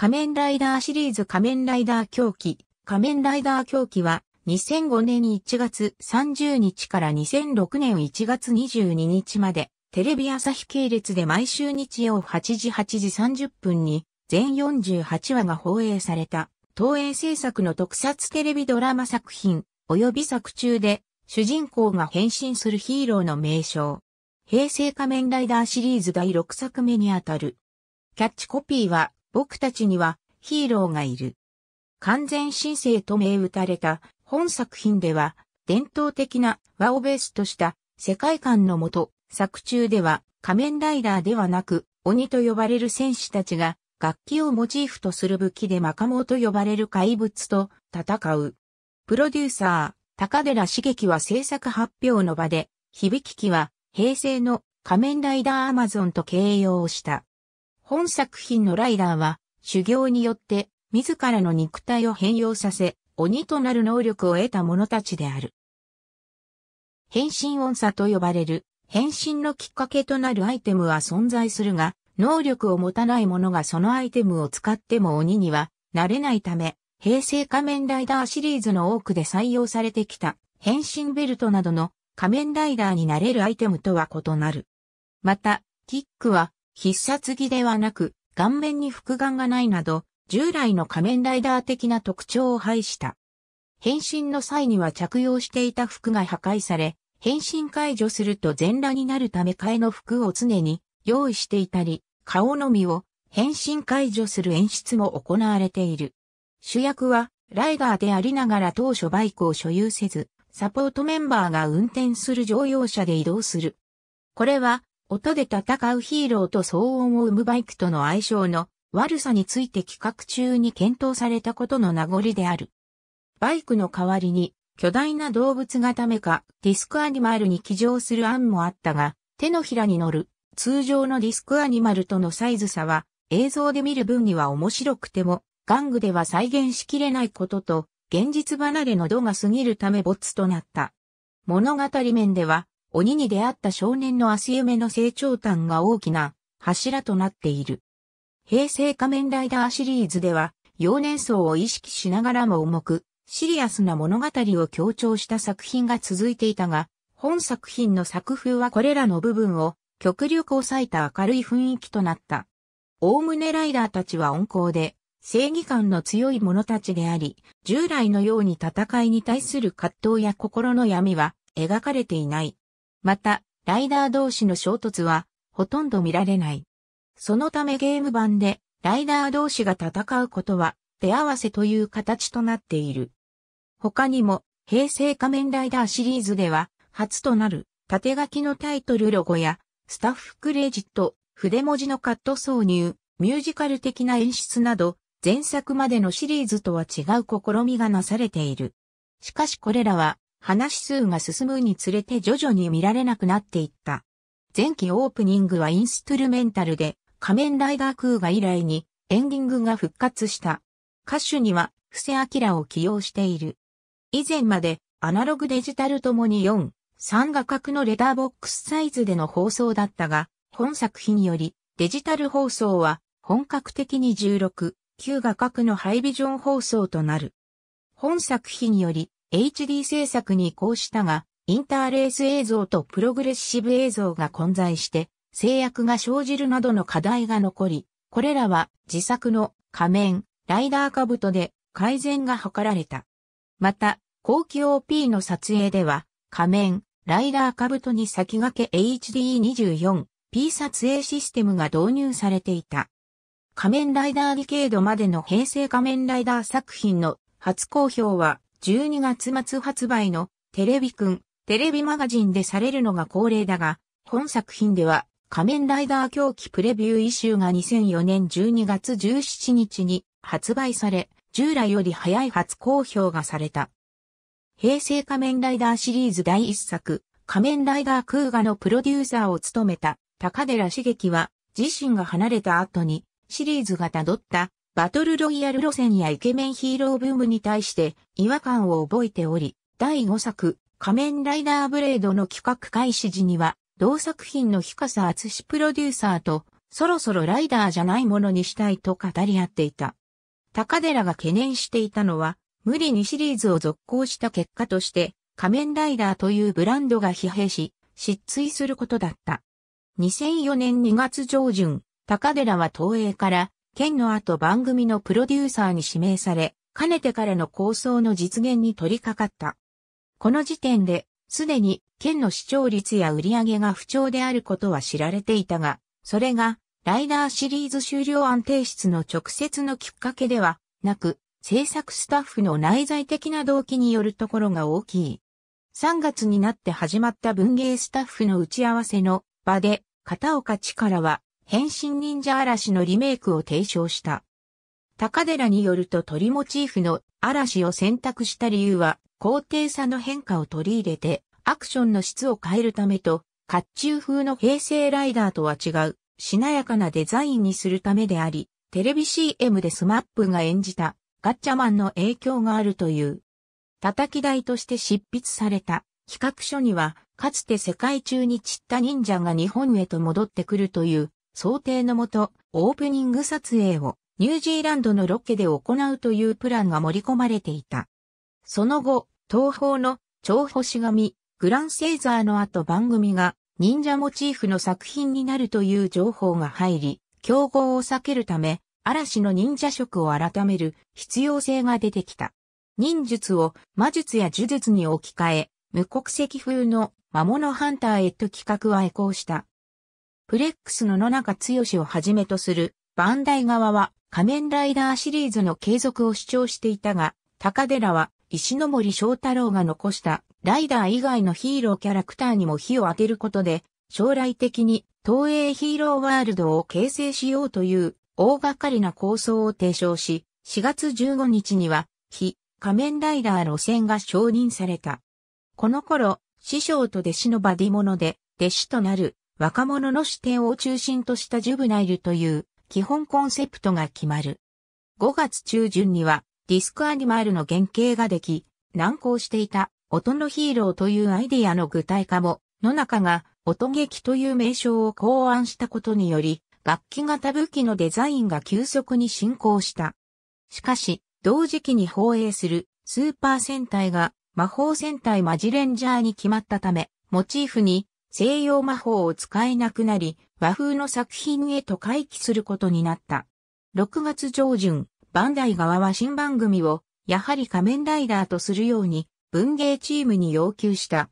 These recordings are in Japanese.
仮面ライダーシリーズ仮面ライダー狂気。仮面ライダー狂気は2005年1月30日から2006年1月22日までテレビ朝日系列で毎週日曜8時8時30分に全48話が放映された東映制作の特撮テレビドラマ作品及び作中で主人公が変身するヒーローの名称。平成仮面ライダーシリーズ第6作目にあたる。キャッチコピーは僕たちにはヒーローがいる。完全神聖と銘打たれた本作品では伝統的な和をベースとした世界観のもと作中では仮面ライダーではなく鬼と呼ばれる戦士たちが楽器をモチーフとする武器でマカモと呼ばれる怪物と戦う。プロデューサー、高寺茂樹は制作発表の場で、響きは平成の仮面ライダーアマゾンと形容した。本作品のライダーは、修行によって、自らの肉体を変容させ、鬼となる能力を得た者たちである。変身音叉と呼ばれる、変身のきっかけとなるアイテムは存在するが、能力を持たない者がそのアイテムを使っても鬼にはなれないため、平成仮面ライダーシリーズの多くで採用されてきた変身ベルトなどの仮面ライダーになれるアイテムとは異なる。また、キックは必殺技ではなく、顔面に複眼がないなど、従来の仮面ライダー的な特徴を排した。変身の際には着用していた服が破壊され、変身解除すると全裸になるため替えの服を常に用意していたり、顔のみを変身解除する演出も行われている。主役はライダーでありながら当初バイクを所有せず、サポートメンバーが運転する乗用車で移動する。これは音で戦うヒーローと騒音を生むバイクとの相性の悪さについて企画中に検討されたことの名残である。バイクの代わりに巨大な動物がたメかディスクアニマルに騎乗する案もあったが、手のひらに乗る通常のディスクアニマルとのサイズ差は映像で見る分には面白くても、玩具では再現しきれないことと、現実離れの度が過ぎるため没となった。物語面では、鬼に出会った少年の足夢の成長端が大きな柱となっている。平成仮面ライダーシリーズでは、幼年層を意識しながらも重く、シリアスな物語を強調した作品が続いていたが、本作品の作風はこれらの部分を極力抑えた明るい雰囲気となった。おおむねライダーたちは温厚で、正義感の強い者たちであり、従来のように戦いに対する葛藤や心の闇は描かれていない。また、ライダー同士の衝突は、ほとんど見られない。そのためゲーム版で、ライダー同士が戦うことは、手合わせという形となっている。他にも、平成仮面ライダーシリーズでは、初となる、縦書きのタイトルロゴや、スタッフクレジット、筆文字のカット挿入、ミュージカル的な演出など、前作までのシリーズとは違う試みがなされている。しかしこれらは話数が進むにつれて徐々に見られなくなっていった。前期オープニングはインストゥルメンタルで、仮面ライダークーガ以来にエンディングが復活した。歌手には、布施明を起用している。以前まで、アナログデジタルともに4、3画角のレターボックスサイズでの放送だったが、本作品より、デジタル放送は、本格的に16、9画角のハイビジョン放送となる。本作品より、HD 制作に移行したが、インターレース映像とプログレッシブ映像が混在して、制約が生じるなどの課題が残り、これらは自作の仮面、ライダー兜で改善が図られた。また、後期 OP の撮影では、仮面、ライダー兜に先駆け HD24P 撮影システムが導入されていた。仮面ライダーディケードまでの平成仮面ライダー作品の初公表は12月末発売のテレビくん、テレビマガジンでされるのが恒例だが、本作品では仮面ライダー狂気プレビューイシューが2004年12月17日に発売され、従来より早い初公表がされた。平成仮面ライダーシリーズ第1作、仮面ライダー空画のプロデューサーを務めた高寺茂樹は、自身が離れた後に、シリーズが辿ったバトルロイヤル路線やイケメンヒーローブームに対して違和感を覚えており、第5作、仮面ライダーブレードの企画開始時には、同作品の日笠厚志プロデューサーと、そろそろライダーじゃないものにしたいと語り合っていた。高寺が懸念していたのは、無理にシリーズを続行した結果として、仮面ライダーというブランドが疲弊し、失墜することだった。2004年2月上旬、高寺は東映から県の後番組のプロデューサーに指名され、かねてからの構想の実現に取り掛かった。この時点で、すでに、県の視聴率や売り上げが不調であることは知られていたが、それが、ライダーシリーズ終了案提出の直接のきっかけではなく、制作スタッフの内在的な動機によるところが大きい。3月になって始まった文芸スタッフの打ち合わせの場で、片岡力は変身忍者嵐のリメイクを提唱した。高寺によると鳥モチーフの嵐を選択した理由は、高低差の変化を取り入れて、アクションの質を変えるためと、甲冑風の平成ライダーとは違う、しなやかなデザインにするためであり、テレビ CM でスマップが演じたガッチャマンの影響があるという。叩き台として執筆された企画書には、かつて世界中に散った忍者が日本へと戻ってくるという想定のもと、オープニング撮影をニュージーランドのロケで行うというプランが盛り込まれていた。その後、東方の超星神、グランセイザーの後番組が忍者モチーフの作品になるという情報が入り、競合を避けるため、嵐の忍者色を改める必要性が出てきた。忍術を魔術や呪術に置き換え、無国籍風の魔物ハンターへと企画は移行した。プレックスの野中剛をはじめとする、バンダイ側は仮面ライダーシリーズの継続を主張していたが、高寺は石森章太郎が残したライダー以外のヒーローキャラクターにも火を当てることで、将来的に東映ヒーローワールドを形成しようという大掛かりな構想を提唱し、4月15日には、非仮面ライダー路線が承認された。この頃、師匠と弟子のバディモノで、弟子となる若者の視点を中心としたジュブナイルという基本コンセプトが決まる。5月中旬にはディスクアニマルの原型ができ、難航していた音のヒーローというアイデアの具体化も、野中が音劇という名称を考案したことにより、楽器型武器のデザインが急速に進行した。しかし、同時期に放映するスーパー戦隊が魔法戦隊マジレンジャーに決まったため、モチーフに西洋魔法を使えなくなり、和風の作品へと回帰することになった。6月上旬、バンダイ側は新番組を、やはり仮面ライダーとするように、文芸チームに要求した。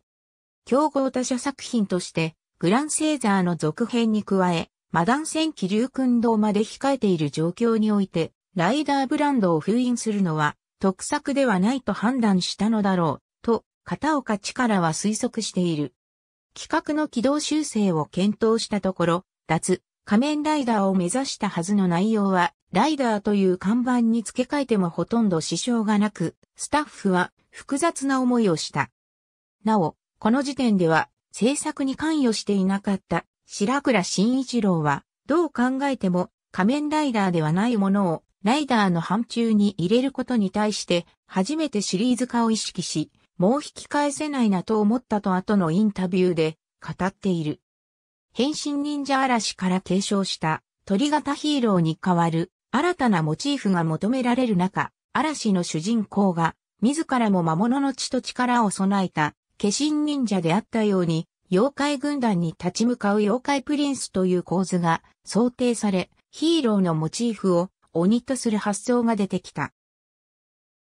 競合他社作品として、グランセーザーの続編に加え、マダン戦記流君堂まで控えている状況において、ライダーブランドを封印するのは、特策ではないと判断したのだろう、と、片岡力は推測している。企画の軌道修正を検討したところ、脱、仮面ライダーを目指したはずの内容は、ライダーという看板に付け替えてもほとんど支障がなく、スタッフは複雑な思いをした。なお、この時点では制作に関与していなかった白倉慎一郎は、どう考えても仮面ライダーではないものをライダーの範疇に入れることに対して初めてシリーズ化を意識し、もう引き返せないなと思ったと後のインタビューで語っている。変身忍者嵐から継承した鳥型ヒーローに代わる新たなモチーフが求められる中、嵐の主人公が自らも魔物の血と力を備えた化身忍者であったように、妖怪軍団に立ち向かう妖怪プリンスという構図が想定され、ヒーローのモチーフを鬼とする発想が出てきた。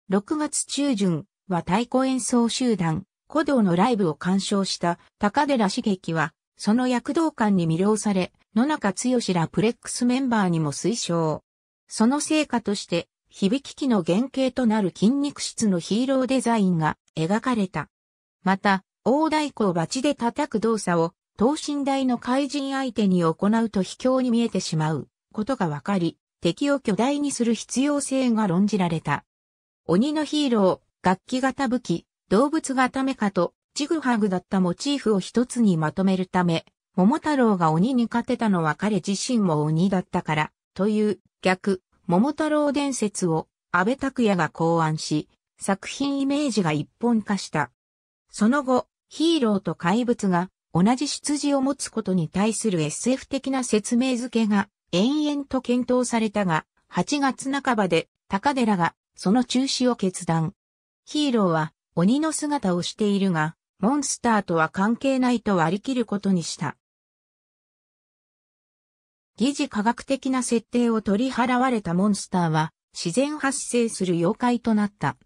6月中旬、は太鼓演奏集団、古道のライブを鑑賞した高寺茂樹は、その躍動感に魅了され、野中剛らプレックスメンバーにも推奨。その成果として、響き機の原型となる筋肉質のヒーローデザインが描かれた。また、大太鼓をバチで叩く動作を、等身大の怪人相手に行うと卑怯に見えてしまうことがわかり、敵を巨大にする必要性が論じられた。鬼のヒーロー、楽器型武器、動物型メカとジグハグだったモチーフを一つにまとめるため、桃太郎が鬼に勝てたのは彼自身も鬼だったから、という逆、桃太郎伝説を安倍拓也が考案し、作品イメージが一本化した。その後、ヒーローと怪物が同じ出自を持つことに対する SF 的な説明付けが延々と検討されたが、8月半ばで高寺がその中止を決断。ヒーローは鬼の姿をしているが、モンスターとは関係ないと割り切ることにした。疑似科学的な設定を取り払われたモンスターは自然発生する妖怪となった。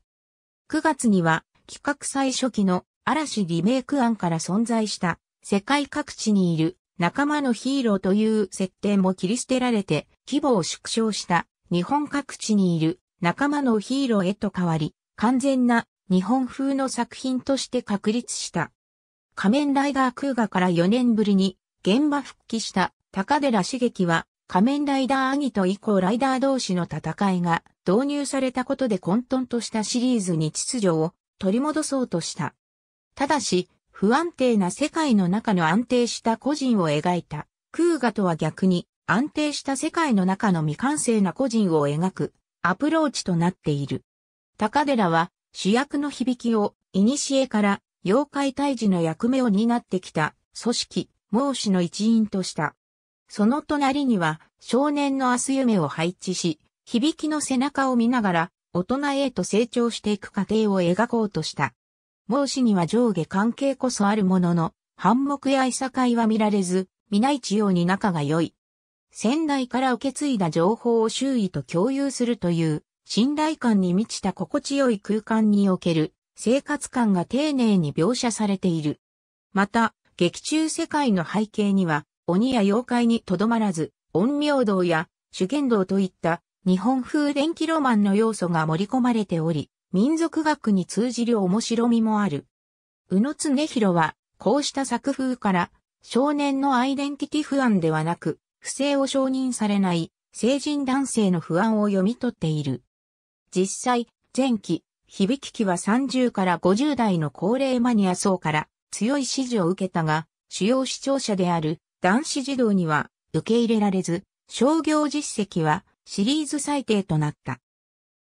9月には企画最初期の嵐リメイク案から存在した世界各地にいる仲間のヒーローという設定も切り捨てられて規模を縮小した日本各地にいる仲間のヒーローへと変わり、完全な日本風の作品として確立した。仮面ライダー空画から4年ぶりに現場復帰した高寺茂樹は仮面ライダーアギト以降ライダー同士の戦いが導入されたことで混沌としたシリーズに秩序を取り戻そうとした。ただし、不安定な世界の中の安定した個人を描いた空画とは逆に安定した世界の中の未完成な個人を描くアプローチとなっている。高寺は主役の響きを、古から妖怪退治の役目を担ってきた組織、孟子の一員とした。その隣には少年の明日夢を配置し、響きの背中を見ながら大人へと成長していく過程を描こうとした。孟子には上下関係こそあるものの、反目やいさかいは見られず、皆一様に仲が良い。先代から受け継いだ情報を周囲と共有するという信頼感に満ちた心地よい空間における生活感が丁寧に描写されている。また、劇中世界の背景には、鬼や妖怪にとどまらず、陰陽道や主言道といった日本風電気ロマンの要素が盛り込まれており、民族学に通じる面白みもある。宇野常弘は、こうした作風から、少年のアイデンティティ不安ではなく、不正を承認されない成人男性の不安を読み取っている。実際、前期、響機は30から50代の高齢マニア層から強い支持を受けたが、主要視聴者である男子児童には受け入れられず、商業実績はシリーズ最低となった。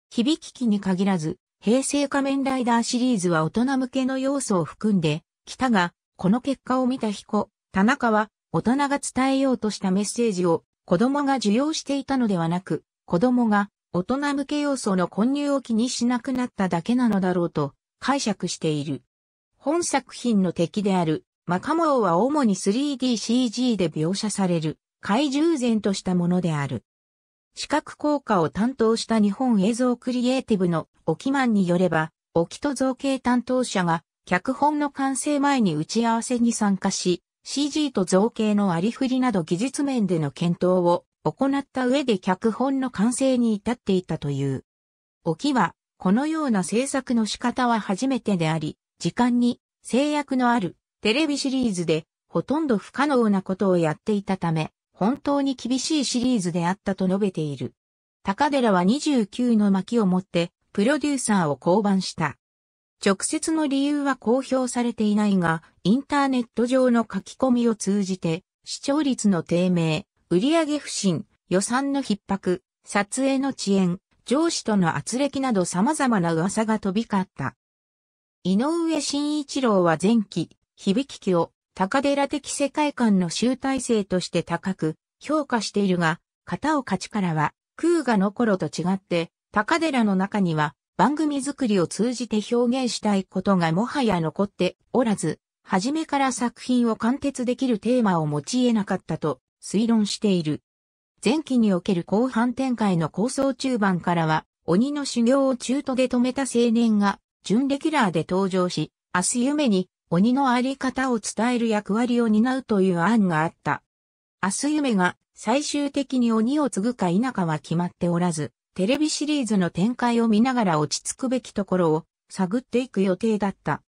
響機に限らず、平成仮面ライダーシリーズは大人向けの要素を含んで、きたが、この結果を見た彦、田中は、大人が伝えようとしたメッセージを、子供が受容していたのではなく、子供が大人向け要素の混入を気にしなくなっただけなのだろうと解釈している。本作品の敵であるマカモ王は主に 3DCG で描写される怪獣然としたものである。視覚効果を担当した日本映像クリエイティブの沖ンによれば、沖と造形担当者が脚本の完成前に打ち合わせに参加し、CG と造形のありふりなど技術面での検討を行った上で脚本の完成に至っていたという。沖は、このような制作の仕方は初めてであり、時間に制約のあるテレビシリーズでほとんど不可能なことをやっていたため、本当に厳しいシリーズであったと述べている。高寺は29の巻を持ってプロデューサーを降板した。直接の理由は公表されていないが、インターネット上の書き込みを通じて視聴率の低迷、売上不振、予算の逼迫、撮影の遅延、上司との圧力など様々な噂が飛び交った。井上慎一郎は前期、響きを高寺的世界観の集大成として高く評価しているが、片岡らは空がの頃と違って、高寺の中には番組作りを通じて表現したいことがもはや残っておらず、初めから作品を貫徹できるテーマを用いなかったと推論している。前期における後半展開の構想中盤からは、鬼の修行を中途で止めた青年が、準レギュラーで登場し、明日夢に鬼のあり方を伝える役割を担うという案があった。明日夢が最終的に鬼を継ぐか否かは決まっておらず、テレビシリーズの展開を見ながら落ち着くべきところを探っていく予定だった。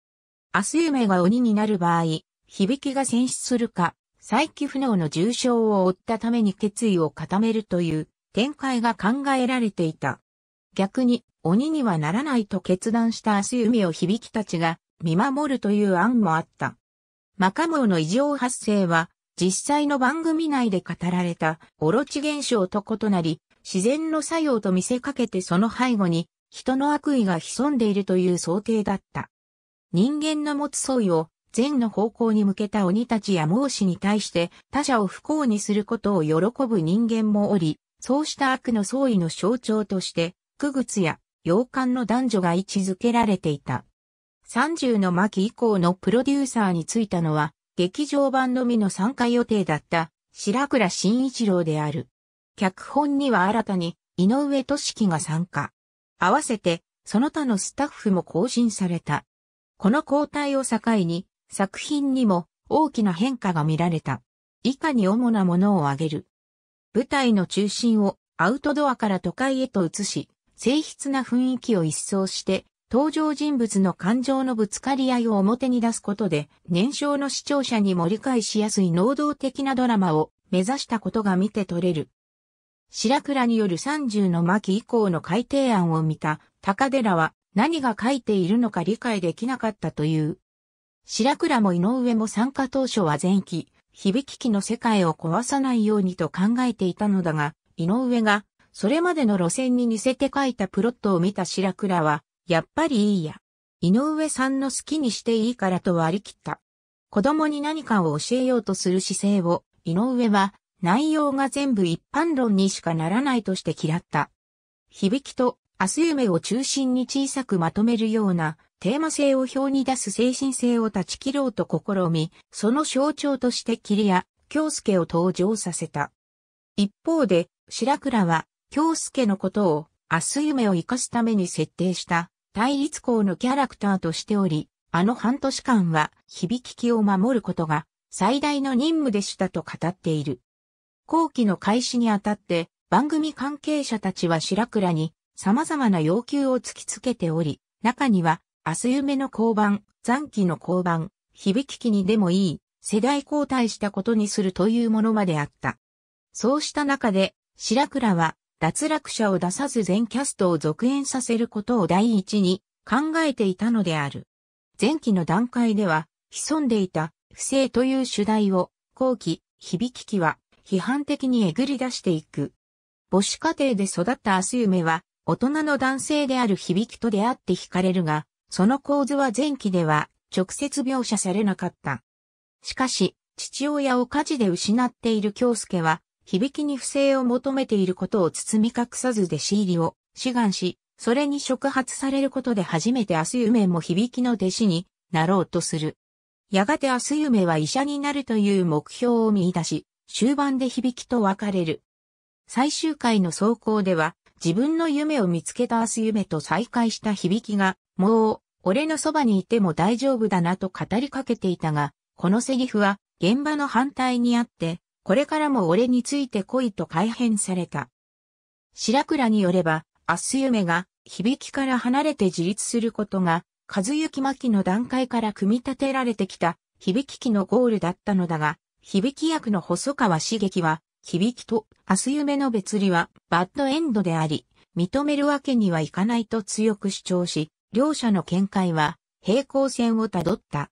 明日夢が鬼になる場合、響きが選出するか、再起不能の重傷を負ったために決意を固めるという展開が考えられていた。逆に、鬼にはならないと決断した明日弓を響きたちが見守るという案もあった。マカモの異常発生は、実際の番組内で語られたオロチ現象と異なり、自然の作用と見せかけてその背後に人の悪意が潜んでいるという想定だった。人間の持つ素意を善の方向に向けた鬼たちや孟子に対して他者を不幸にすることを喜ぶ人間もおり、そうした悪の創意の象徴として、区靴や洋館の男女が位置づけられていた。30の巻以降のプロデューサーについたのは、劇場版のみの参加予定だった白倉慎一郎である。脚本には新たに井上俊樹が参加。合わせて、その他のスタッフも更新された。この交代を境に、作品にも大きな変化が見られた。以下に主なものを挙げる。舞台の中心をアウトドアから都会へと移し、静筆な雰囲気を一掃して、登場人物の感情のぶつかり合いを表に出すことで、年少の視聴者にも理解しやすい能動的なドラマを目指したことが見て取れる。白倉による30の巻以降の改定案を見た高寺は何が書いているのか理解できなかったという。白倉も井上も参加当初は前期、響きの世界を壊さないようにと考えていたのだが、井上が、それまでの路線に似せて書いたプロットを見た白倉は、やっぱりいいや。井上さんの好きにしていいからと割り切った。子供に何かを教えようとする姿勢を、井上は、内容が全部一般論にしかならないとして嫌った。響きと明日夢を中心に小さくまとめるようなテーマ性を表に出す精神性を断ち切ろうと試み、その象徴としてリア、京介を登場させた。一方で、白倉は京介のことを明日夢を生かすために設定した対立校のキャラクターとしており、あの半年間は響き気を守ることが最大の任務でしたと語っている。後期の開始にあたって番組関係者たちは白倉に様々な要求を突きつけており、中には、明日夢の交番、残機の交番、響き機にでもいい、世代交代したことにするというものまであった。そうした中で、白倉は、脱落者を出さず全キャストを続演させることを第一に考えていたのである。前期の段階では、潜んでいた不正という主題を、後期、響き機は批判的にえぐり出していく。母子家庭で育った明日夢は、大人の男性である響と出会って惹かれるが、その構図は前期では直接描写されなかった。しかし、父親を火事で失っている京介は、響に不正を求めていることを包み隠さず弟子入りを志願し、それに触発されることで初めて明日夢も響の弟子になろうとする。やがて明日夢は医者になるという目標を見出し、終盤で響と別れる。最終回の走行では、自分の夢を見つけた明日夢と再会した響きが、もう、俺のそばにいても大丈夫だなと語りかけていたが、このセリフは、現場の反対にあって、これからも俺について来いと改変された。白倉によれば、明日夢が、響きから離れて自立することが、和幸巻の段階から組み立てられてきた、響きのゴールだったのだが、響き役の細川茂樹は、響きと明日夢の別離はバッドエンドであり、認めるわけにはいかないと強く主張し、両者の見解は平行線をたどった。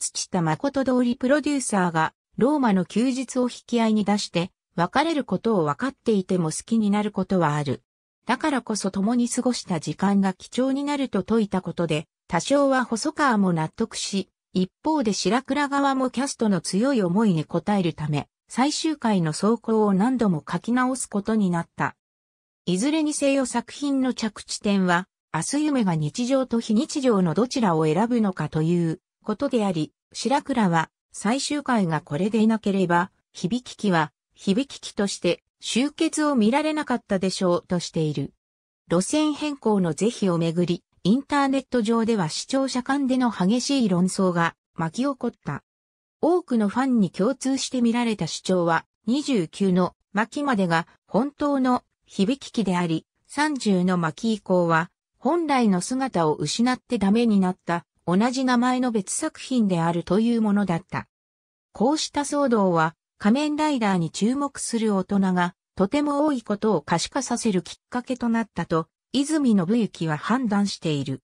土田誠通りプロデューサーがローマの休日を引き合いに出して、別れることを分かっていても好きになることはある。だからこそ共に過ごした時間が貴重になると説いたことで、多少は細川も納得し、一方で白倉側もキャストの強い思いに応えるため、最終回の走行を何度も書き直すことになった。いずれにせよ作品の着地点は、明日夢が日常と非日常のどちらを選ぶのかということであり、白倉は最終回がこれでいなければ、響き機は響き機として終結を見られなかったでしょうとしている。路線変更の是非をめぐり、インターネット上では視聴者間での激しい論争が巻き起こった。多くのファンに共通して見られた主張は、29の巻までが本当の響き機であり、30の巻以降は、本来の姿を失ってダメになった、同じ名前の別作品であるというものだった。こうした騒動は、仮面ライダーに注目する大人が、とても多いことを可視化させるきっかけとなったと、泉信之は判断している。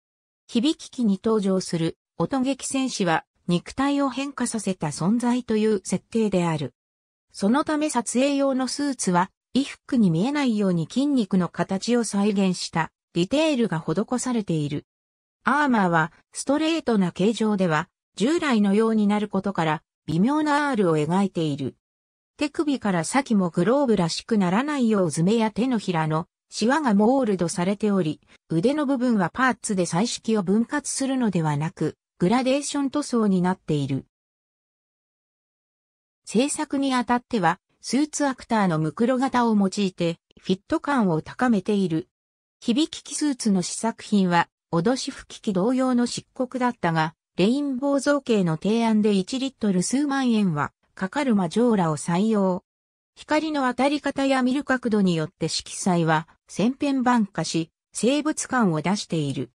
響き機に登場する音劇戦士は肉体を変化させた存在という設定である。そのため撮影用のスーツは衣服に見えないように筋肉の形を再現したディテールが施されている。アーマーはストレートな形状では従来のようになることから微妙な R を描いている。手首から先もグローブらしくならないよう爪や手のひらのシワがモールドされており、腕の部分はパーツで彩色を分割するのではなく、グラデーション塗装になっている。制作にあたっては、スーツアクターのムクロ型を用いて、フィット感を高めている。響き機スーツの試作品は、脅し吹き機同様の漆黒だったが、レインボー造形の提案で1リットル数万円は、かかるマジョーラを採用。光の当たり方や見る角度によって色彩は、千変万化し、生物感を出している。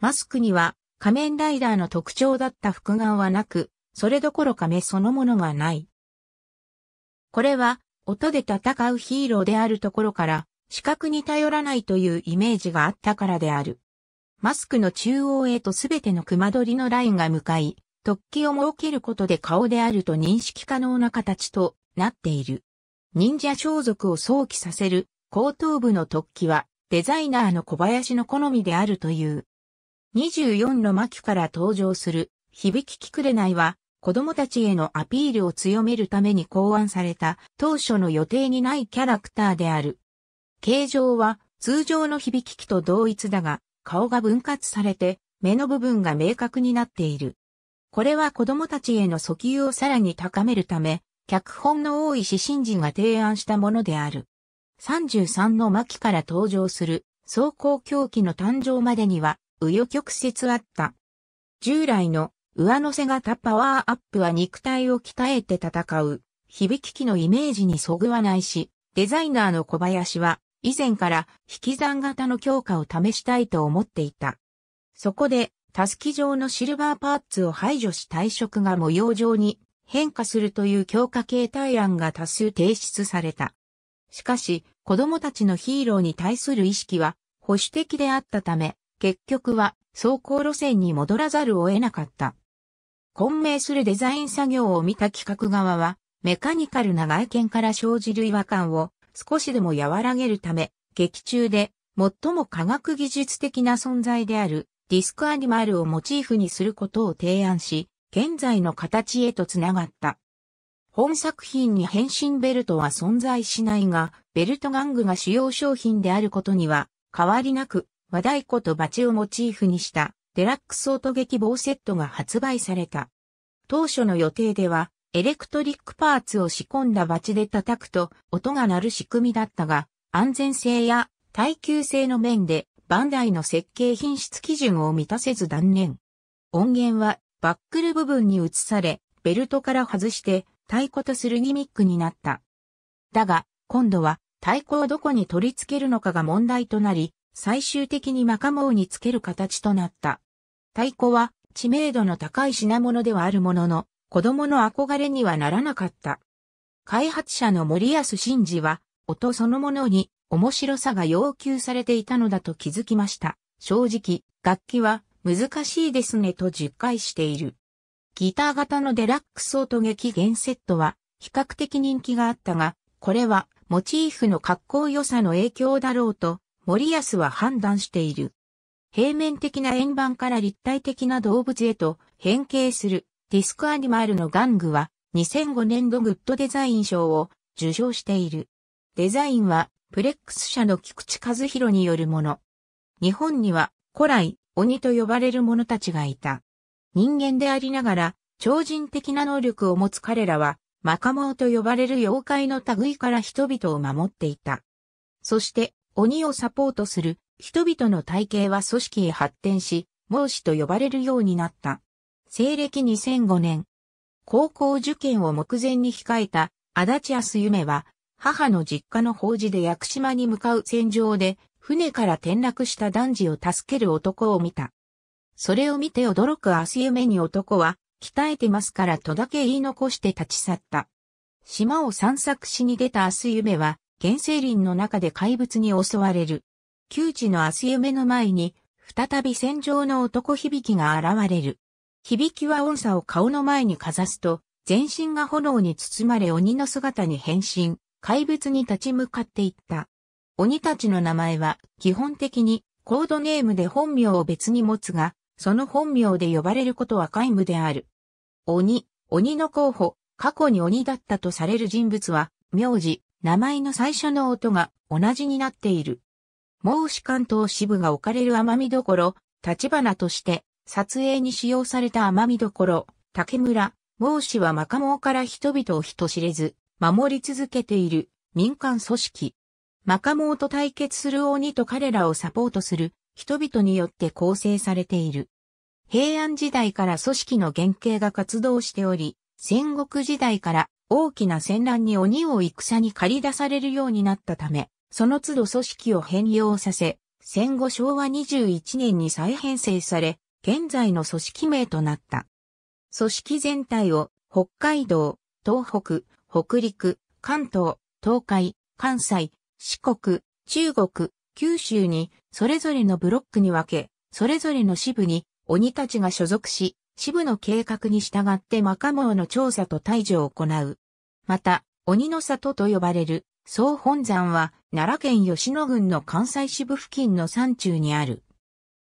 マスクには、仮面ライダーの特徴だった複眼はなく、それどころか目そのものがない。これは、音で戦うヒーローであるところから、視覚に頼らないというイメージがあったからである。マスクの中央へとすべての熊取のラインが向かい、突起を設けることで顔であると認識可能な形となっている。忍者装束を想起させる後頭部の突起はデザイナーの小林の好みであるという。24の巻から登場する響きくれないは子供たちへのアピールを強めるために考案された当初の予定にないキャラクターである。形状は通常の響きと同一だが顔が分割されて目の部分が明確になっている。これは子供たちへの訴求をさらに高めるため、脚本の多い指針人が提案したものである。33の巻から登場する走行狂気の誕生までには紆余曲折あった。従来の上乗せ型パワーアップは肉体を鍛えて戦う、響き機のイメージにそぐわないし、デザイナーの小林は以前から引き算型の強化を試したいと思っていた。そこで、タスキ状のシルバーパーツを排除し体色が模様状に変化するという強化形態案が多数提出された。しかし、子供たちのヒーローに対する意識は保守的であったため、結局は走行路線に戻らざるを得なかった。混迷するデザイン作業を見た企画側は、メカニカルな外見から生じる違和感を少しでも和らげるため、劇中で最も科学技術的な存在であるディスクアニマルをモチーフにすることを提案し、現在の形へとつながった。本作品に変身ベルトは存在しないが、ベルト玩具が主要商品であることには変わりなく、和太鼓とバチをモチーフにしたデラックス音劇棒セットが発売された。当初の予定では、エレクトリックパーツを仕込んだバチで叩くと音が鳴る仕組みだったが、安全性や耐久性の面でバンダイの設計品質基準を満たせず断念。音源はバックル部分に移され、ベルトから外して太鼓とするギミックになった。だが、今度は太鼓をどこに取り付けるのかが問題となり、最終的にマカモーにつける形となった。太鼓は知名度の高い品物ではあるものの、子供の憧れにはならなかった。開発者の森安真司は、音そのものに面白さが要求されていたのだと気づきました。正直、楽器は難しいですねと実感している。ギター型のデラックス音劇弦セットは比較的人気があったが、これはモチーフの格好良さの影響だろうと森安は判断している。平面的な円盤から立体的な動物へと変形するディスクアニマルの玩具は2005年度グッドデザイン賞を受賞している。デザインはプレックス社の菊池和弘によるもの。日本には古来鬼と呼ばれる者たちがいた。人間でありながら超人的な能力を持つ彼らはマカモウと呼ばれる妖怪の類から人々を守っていた。そして鬼をサポートする人々の体系は組織へ発展し、孟子と呼ばれるようになった。西暦2005年、高校受験を目前に控えた足立康夢は、母の実家の法事で屋久島に向かう戦場で、船から転落した男児を助ける男を見た。それを見て驚く足夢に男は、鍛えてますからとだけ言い残して立ち去った。島を散策しに出た明日夢は、原生林の中で怪物に襲われる。窮地の明日夢の前に、再び戦場の男響きが現れる。響きは音叉を顔の前にかざすと、全身が炎に包まれ鬼の姿に変身、怪物に立ち向かっていった。鬼たちの名前は、基本的に、コードネームで本名を別に持つが、その本名で呼ばれることは皆無である。鬼、鬼の候補、過去に鬼だったとされる人物は、名字、名前の最初の音が同じになっている。孟子関東支部が置かれる奄美どころ、立花として撮影に使用された奄美どころ、竹村、孟子はマカモから人々を人知れず、守り続けている民間組織。マカモと対決する鬼と彼らをサポートする人々によって構成されている。平安時代から組織の原型が活動しており、戦国時代から大きな戦乱に鬼を戦に駆り出されるようになったため、その都度組織を変容させ、戦後昭和21年に再編成され、現在の組織名となった。組織全体を北海道、東北、北陸、関東、東海、関西、四国、中国、九州に、それぞれのブロックに分け、それぞれの支部に鬼たちが所属し、支部の計画に従ってマカモウの調査と退治を行う。また、鬼の里と呼ばれる総本山は奈良県吉野郡の関西支部付近の山中にある。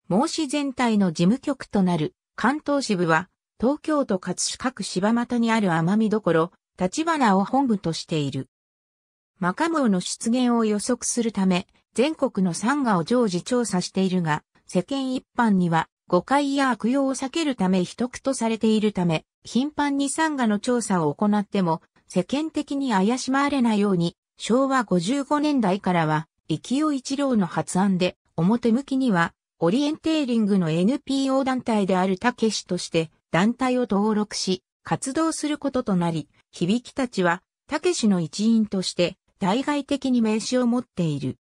孟子全体の事務局となる関東支部は東京都葛飾区柴又にある奄美所、立花を本部としている。マカモウの出現を予測するため、全国の山河を常時調査しているが、世間一般には誤解や悪用を避けるため秘匿とされているため、頻繁に参加の調査を行っても、世間的に怪しまれないように、昭和55年代からは、勢い一郎の発案で、表向きには、オリエンテーリングの NPO 団体であるたけしとして、団体を登録し、活動することとなり、響きたちは、たけしの一員として、対外的に名刺を持っている。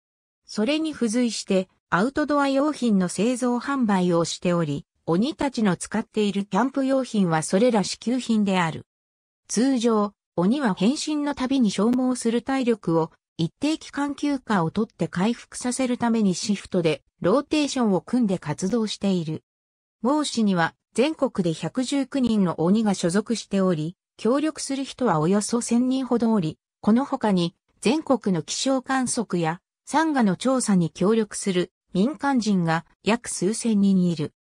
それに付随して、アウトドア用品の製造販売をしており、鬼たちの使っているキャンプ用品はそれら支給品である。通常、鬼は変身の度に消耗する体力を一定期間休暇をとって回復させるためにシフトでローテーションを組んで活動している。孟士には全国で119人の鬼が所属しており、協力する人はおよそ1000人ほどおり、この他に全国の気象観測や山河の調査に協力する民間人が約数千人いる。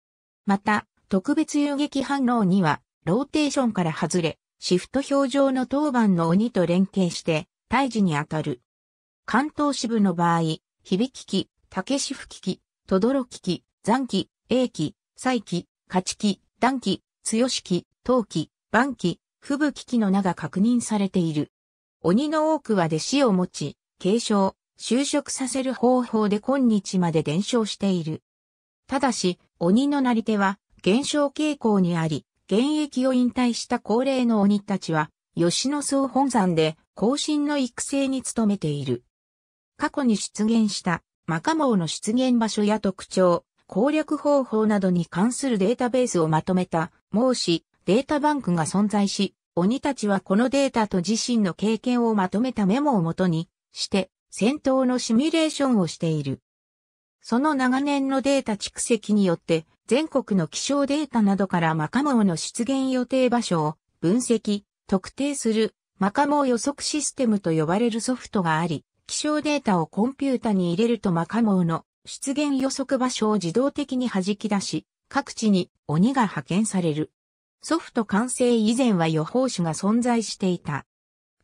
また、特別遊撃反応には、ローテーションから外れ、シフト表上の当番の鬼と連携して、退治に当たる。関東支部の場合、響き機、竹志吹き機、とどろき機、残機、英機、再機、勝ち機、断機、強し機、陶機、晩機、吹武機の名が確認されている。鬼の多くは弟子を持ち、継承、就職させる方法で今日まで伝承している。ただし、鬼のなり手は減少傾向にあり、現役を引退した高齢の鬼たちは、吉野総本山で後進の育成に努めている。過去に出現したマカモウの出現場所や特徴、攻略方法などに関するデータベースをまとめた、孟子、データバンクが存在し、鬼たちはこのデータと自身の経験をまとめたメモをもとにして、戦闘のシミュレーションをしている。その長年のデータ蓄積によって、全国の気象データなどからマカモーの出現予定場所を分析、特定するマカモー予測システムと呼ばれるソフトがあり、気象データをコンピュータに入れるとマカモーの出現予測場所を自動的に弾き出し、各地に鬼が派遣される。ソフト完成以前は予報士が存在していた。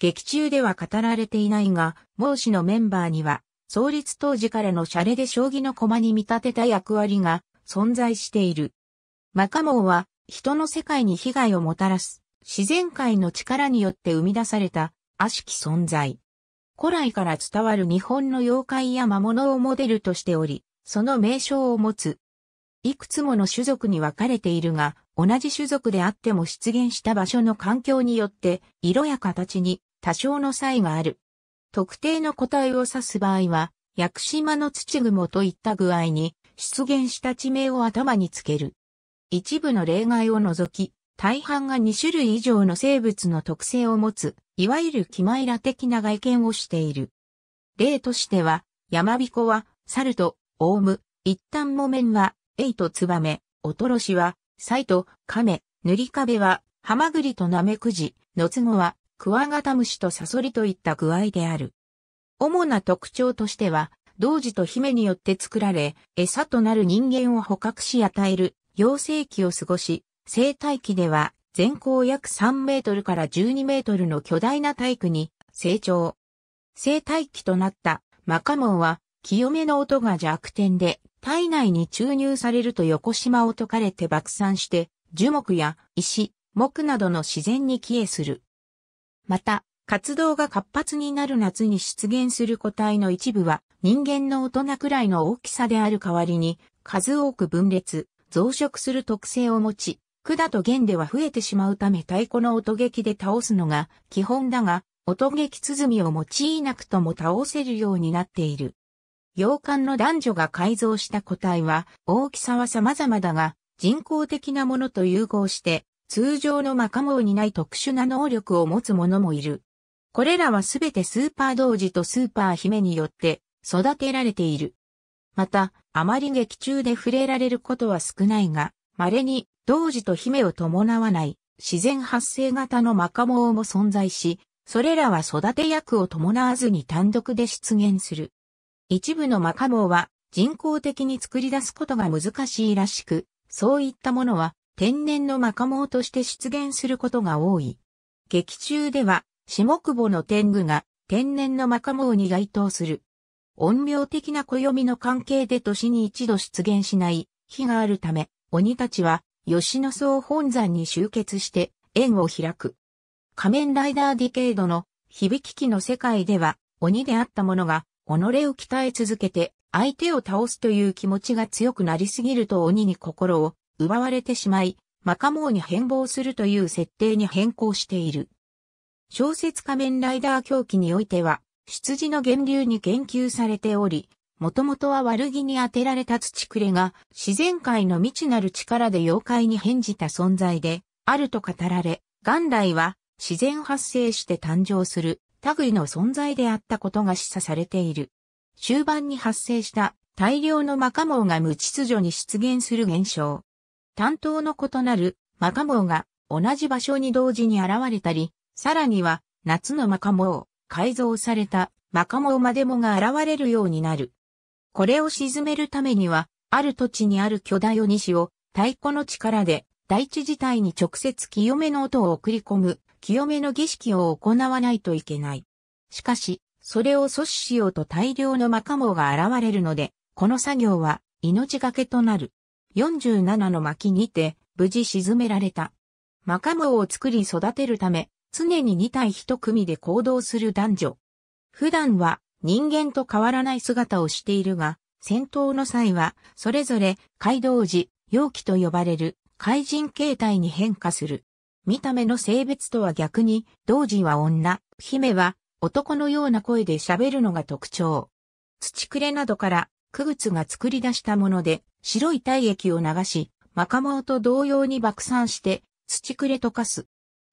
劇中では語られていないが、孟子のメンバーには、創立当時からのシャレで将棋の駒に見立てた役割が存在している。マカモウは、人の世界に被害をもたらす、自然界の力によって生み出された、悪しき存在。古来から伝わる日本の妖怪や魔物をモデルとしており、その名称を持つ。いくつもの種族に分かれているが、同じ種族であっても出現した場所の環境によって、色や形に多少の差異がある。特定の個体を指す場合は、屋久島の土雲といった具合に出現した地名を頭につける。一部の例外を除き、大半が2種類以上の生物の特性を持つ、いわゆるキマイラ的な外見をしている。例としては、ヤマビコは、猿と、オウム、一旦木綿は、エイとツバメ、オトロシは、サイと、カメ、塗り壁は、ハマグリとナメクジ、ノツゴは、クワガタムシとサソリといった具合である。主な特徴としては、童子と姫によって作られ、餌となる人間を捕獲し与える、幼生期を過ごし、生態期では全高約3メートルから12メートルの巨大な体育に成長。生態期となったマカモンは清めの音が弱点で体内に注入されると横島を解かれて爆散して樹木や石、木などの自然に帰依する。また、活動が活発になる夏に出現する個体の一部は人間の大人くらいの大きさである代わりに数多く分裂、増殖する特性を持ち、管と弦では増えてしまうため太鼓の音劇で倒すのが基本だが、音劇鼓を用いなくとも倒せるようになっている。洋館の男女が改造した個体は大きさは様々だが人工的なものと融合して通常のマカモウにない特殊な能力を持つ者もいる。これらはすべてスーパー同時とスーパー姫によって育てられている。また、あまり劇中で触れられることは少ないが、稀に同時と姫を伴わない自然発生型のマカモウも存在し、それらは育て役を伴わずに単独で出現する。一部のマカモウは人工的に作り出すことが難しいらしく、そういったものは天然のマカモとして出現することが多い。劇中では、下久保の天狗が天然のマカモに該当する。音量的な暦の関係で年に一度出現しない日があるため、鬼たちは吉野草本山に集結して縁を開く。仮面ライダーディケードの響き機の世界では鬼であった者が己を鍛え続けて相手を倒すという気持ちが強くなりすぎると鬼に心を奪われてしまい、マカモーに変貌するという設定に変更している。小説仮面ライダー狂気においては、出自の源流に言及されており、もともとは悪気に当てられた土くれが自然界の未知なる力で妖怪に変じた存在で、あると語られ、元来は自然発生して誕生する類の存在であったことが示唆されている。終盤に発生した大量のマカモウが無秩序に出現する現象。担当の異なるマカモウが同じ場所に同時に現れたり、さらには夏のマカモウ、改造されたマカモウまでもが現れるようになる。これを沈めるためには、ある土地にある巨大鬼石を太鼓の力で大地自体に直接清めの音を送り込む清めの儀式を行わないといけない。しかし、それを阻止しようと大量のマカモウが現れるので、この作業は命がけとなる。47の巻にて、無事沈められた。マカムを作り育てるため、常に2体1組で行動する男女。普段は人間と変わらない姿をしているが、戦闘の際は、それぞれ、街道時、容器と呼ばれる、怪人形態に変化する。見た目の性別とは逆に、同時は女、姫は男のような声で喋るのが特徴。土くれなどから、区物が作り出したもので、白い体液を流し、マカモウと同様に爆散して土くれ溶かす。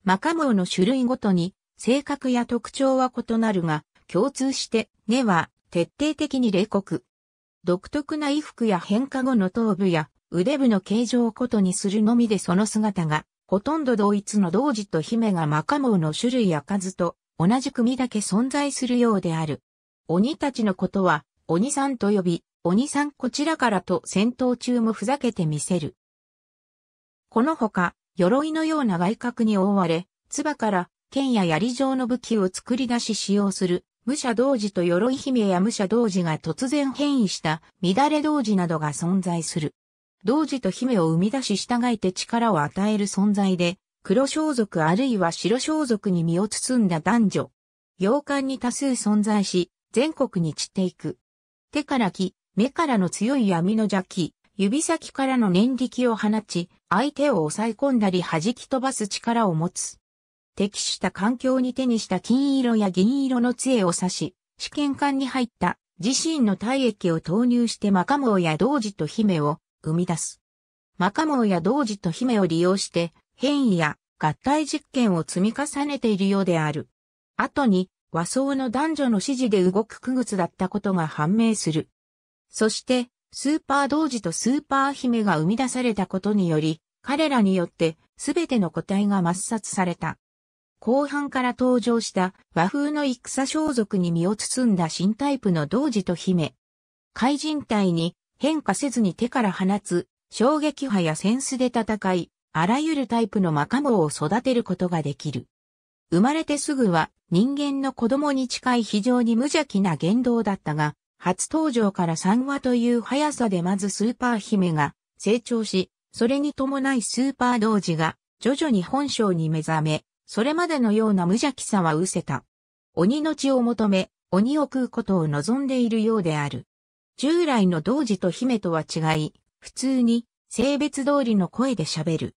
マカモウの種類ごとに性格や特徴は異なるが、共通して根は徹底的に冷酷。独特な衣服や変化後の頭部や腕部の形状をことにするのみでその姿が、ほとんど同一の同時と姫がマカモウの種類や数と同じ組だけ存在するようである。鬼たちのことは鬼さんと呼び、鬼さんこちらからと戦闘中もふざけてみせる。このほか、鎧のような外角に覆われ、唾から剣や槍状の武器を作り出し使用する、武者同時と鎧姫や武者同時が突然変異した乱れ同士などが存在する。同時と姫を生み出し従えて力を与える存在で、黒装束あるいは白装束に身を包んだ男女。洋館に多数存在し、全国に散っていく。手から木、目からの強い闇の邪気、指先からの念力を放ち、相手を抑え込んだり弾き飛ばす力を持つ。適した環境に手にした金色や銀色の杖を刺し、試験管に入った自身の体液を投入してマカモウや同時と姫を生み出す。マカモウや同時と姫を利用して変異や合体実験を積み重ねているようである。後に和装の男女の指示で動く区物だったことが判明する。そして、スーパー童子とスーパー姫が生み出されたことにより、彼らによって全ての個体が抹殺された。後半から登場した和風の戦装束に身を包んだ新タイプの童子と姫。怪人体に変化せずに手から放つ衝撃波やセンスで戦い、あらゆるタイプのマカモを育てることができる。生まれてすぐは人間の子供に近い非常に無邪気な言動だったが、初登場から3話という速さでまずスーパー姫が成長し、それに伴いスーパー童子が徐々に本性に目覚め、それまでのような無邪気さは失せた。鬼の血を求め、鬼を食うことを望んでいるようである。従来の童子と姫とは違い、普通に性別通りの声で喋る。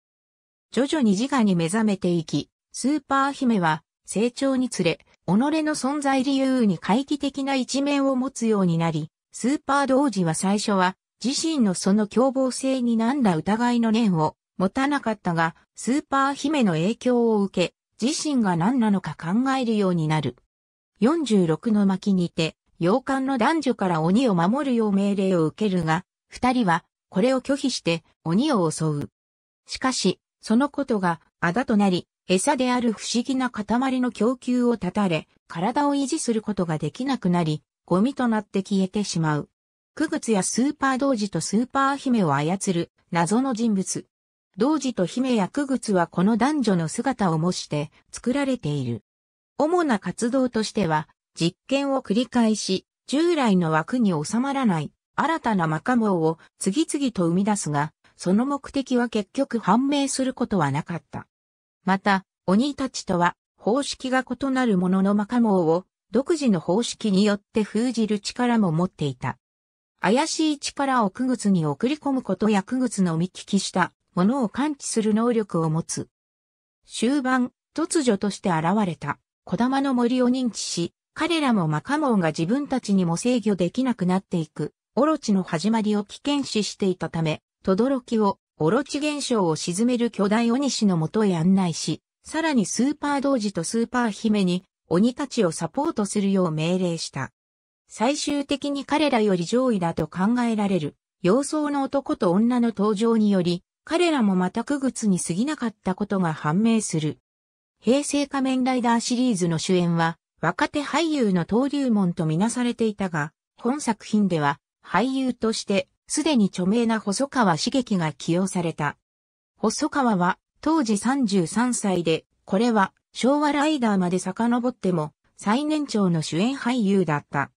徐々に自我に目覚めていき、スーパー姫は成長につれ、己の存在理由に回帰的な一面を持つようになり、スーパード時は最初は自身のその凶暴性になんだ疑いの念を持たなかったが、スーパー姫の影響を受け、自身が何なのか考えるようになる。46の巻にて、洋館の男女から鬼を守るよう命令を受けるが、二人はこれを拒否して鬼を襲う。しかし、そのことがあだとなり、餌である不思議な塊の供給を断たれ、体を維持することができなくなり、ゴミとなって消えてしまう。クグツやスーパー童子とスーパー姫を操る謎の人物。童子と姫やクグツはこの男女の姿を模して作られている。主な活動としては、実験を繰り返し、従来の枠に収まらない新たなマカモを次々と生み出すが、その目的は結局判明することはなかった。また、鬼たちとは、方式が異なるもののマカモを、独自の方式によって封じる力も持っていた。怪しい力を区靴に送り込むことや区靴の見聞きしたものを感知する能力を持つ。終盤、突如として現れた、小玉の森を認知し、彼らもマカモが自分たちにも制御できなくなっていく、オロチの始まりを危険視していたため、轟をオロチ現象を沈める巨大鬼氏のもとへ案内し、さらにスーパー同子とスーパー姫に鬼たちをサポートするよう命令した。最終的に彼らより上位だと考えられる、様相の男と女の登場により、彼らもまた区別に過ぎなかったことが判明する。平成仮面ライダーシリーズの主演は、若手俳優の登竜門とみなされていたが、本作品では、俳優としてすでに著名な細川茂樹が起用された。細川は当時33歳で、これは昭和ライダーまで遡っても最年長の主演俳優だった。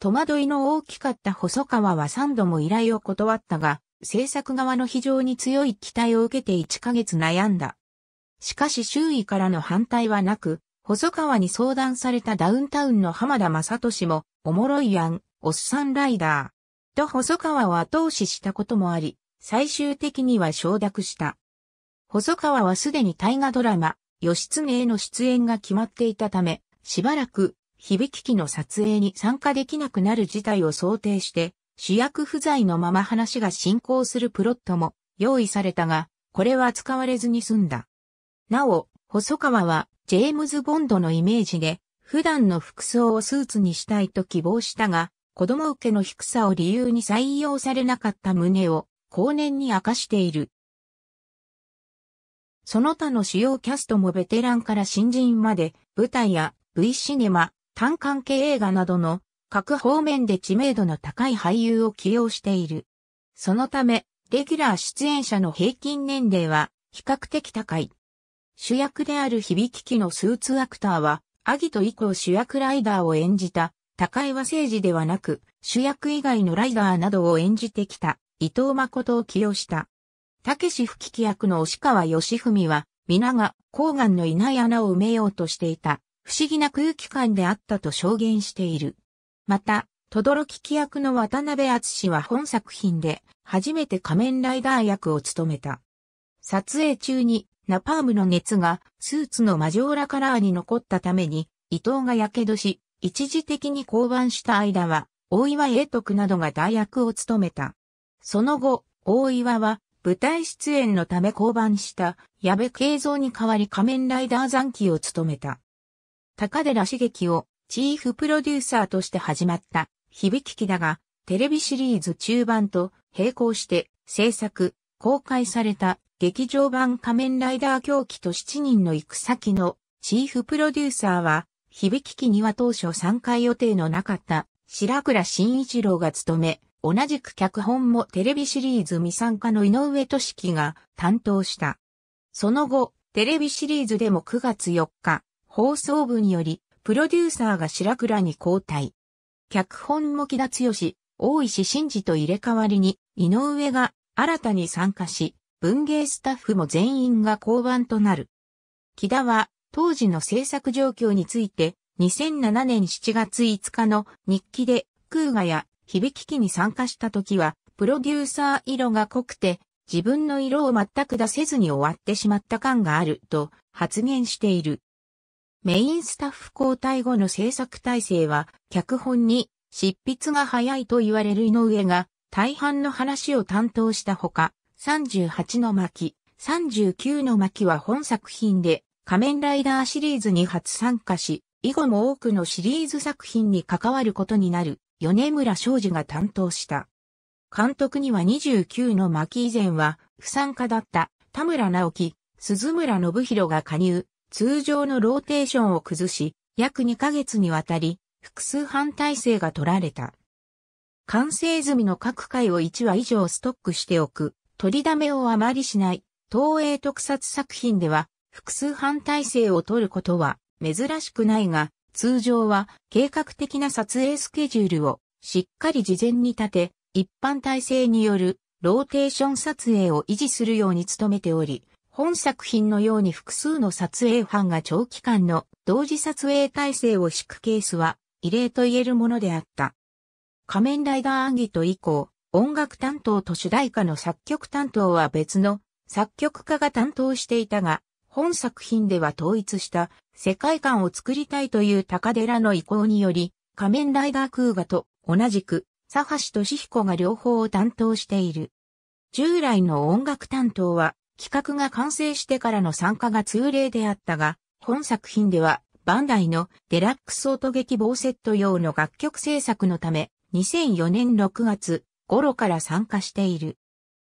戸惑いの大きかった細川は3度も依頼を断ったが、制作側の非常に強い期待を受けて1ヶ月悩んだ。しかし周囲からの反対はなく、細川に相談されたダウンタウンの浜田雅俊も、おもろいやん、おっさんライダー。と細川を後押ししたこともあり、最終的には承諾した。細川はすでに大河ドラマ、義経への出演が決まっていたため、しばらく、響き機の撮影に参加できなくなる事態を想定して、主役不在のまま話が進行するプロットも用意されたが、これは使われずに済んだ。なお、細川は、ジェームズ・ボンドのイメージで、普段の服装をスーツにしたいと希望したが、子供受けの低さを理由に採用されなかった旨を後年に明かしている。その他の主要キャストもベテランから新人まで、舞台や V シネマ、単関係映画などの各方面で知名度の高い俳優を起用している。そのため、レギュラー出演者の平均年齢は比較的高い。主役である響き機のスーツアクターは、アギト以降主役ライダーを演じた高井は政治ではなく、主役以外のライダーなどを演じてきた、伊藤誠を起用した。武志不き役の押川義文は、皆が黄岩のいない穴を埋めようとしていた、不思議な空気感であったと証言している。また、轟き役の渡辺厚は本作品で、初めて仮面ライダー役を務めた。撮影中に、ナパームの熱が、スーツのマジョーラカラーに残ったために、伊藤が火傷し、一時的に降板した間は、大岩英徳などが代役を務めた。その後、大岩は舞台出演のため降板した矢部慶三に代わり仮面ライダー残機を務めた。高寺茂樹をチーフプロデューサーとして始まった響きだが、テレビシリーズ中盤と並行して制作、公開された劇場版仮面ライダー狂気と7人の行く先のチーフプロデューサーは響き機には当初参加予定のなかった白倉慎一郎が務め、同じく脚本もテレビシリーズ未参加の井上俊樹が担当した。その後、テレビシリーズでも9月4日、放送部により、プロデューサーが白倉に交代。脚本も木田剛、大石真二と入れ替わりに、井上が新たに参加し、文芸スタッフも全員が交番となる。木田は当時の制作状況について、2007年7月5日の日記で、空河や響きに参加した時は、プロデューサー色が濃くて、自分の色を全く出せずに終わってしまった感があると発言している。メインスタッフ交代後の制作体制は、脚本に執筆が早いと言われる井上が、大半の話を担当したほか、38の巻、39の巻は本作品で仮面ライダーシリーズに初参加し、以後も多くのシリーズ作品に関わることになる、米村昌司が担当した。監督には29の巻以前は、不参加だった田村直樹、鈴村信弘が加入、通常のローテーションを崩し、約2ヶ月にわたり、複数反体制が取られた。完成済みの各回を1話以上ストックしておく、取りだめをあまりしない、東映特撮作品では、複数犯体制を取ることは珍しくないが、通常は計画的な撮影スケジュールをしっかり事前に立て、一般体制によるローテーション撮影を維持するように努めており、本作品のように複数の撮影班が長期間の同時撮影体制を敷くケースは異例と言えるものであった。仮面ライダーアンギト以降、音楽担当と主題歌の作曲担当は別の作曲家が担当していたが、本作品では統一した世界観を作りたいという高寺の意向により、仮面ライダー空ガと同じく、佐橋俊彦が両方を担当している。従来の音楽担当は、企画が完成してからの参加が通例であったが、本作品では、バンダイのデラックス音劇防セット用の楽曲制作のため、2004年6月頃から参加している。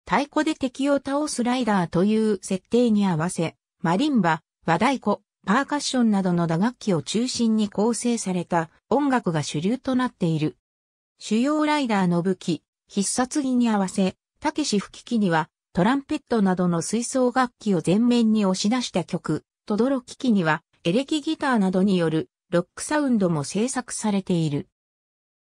太鼓で敵を倒すライダーという設定に合わせ、マリンバ、和太鼓、パーカッションなどの打楽器を中心に構成された音楽が主流となっている。主要ライダーの武器、必殺技に合わせ、たけし吹き機にはトランペットなどの吹奏楽器を前面に押し出した曲、とどろき機にはエレキギターなどによるロックサウンドも制作されている。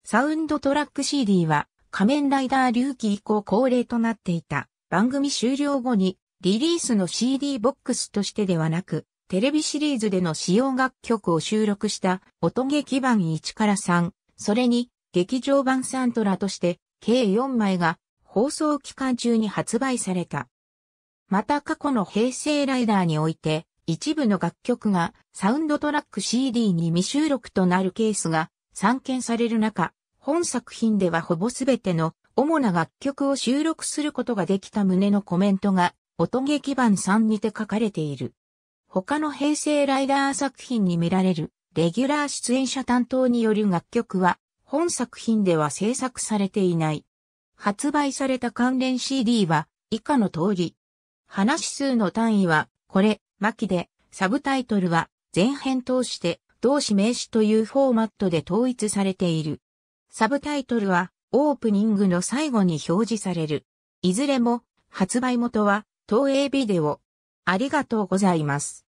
サウンドトラック CD は仮面ライダー隆起以降恒例となっていた。番組終了後にリリースの CD ボックスとしてではなく、テレビシリーズでの使用楽曲を収録した音劇版1から3、それに劇場版サントラとして計4枚が放送期間中に発売された。また過去の平成ライダーにおいて一部の楽曲がサウンドトラック CD に未収録となるケースが散見される中、本作品ではほぼすべての主な楽曲を収録することができた旨のコメントが音劇版3にて書かれている。他の平成ライダー作品に見られるレギュラー出演者担当による楽曲は本作品では制作されていない。発売された関連 CD は以下の通り。話数の単位はこれ、巻で、サブタイトルは前編通して同詞名詞というフォーマットで統一されている。サブタイトルはオープニングの最後に表示される。いずれも発売元は東映ビデオ。ありがとうございます。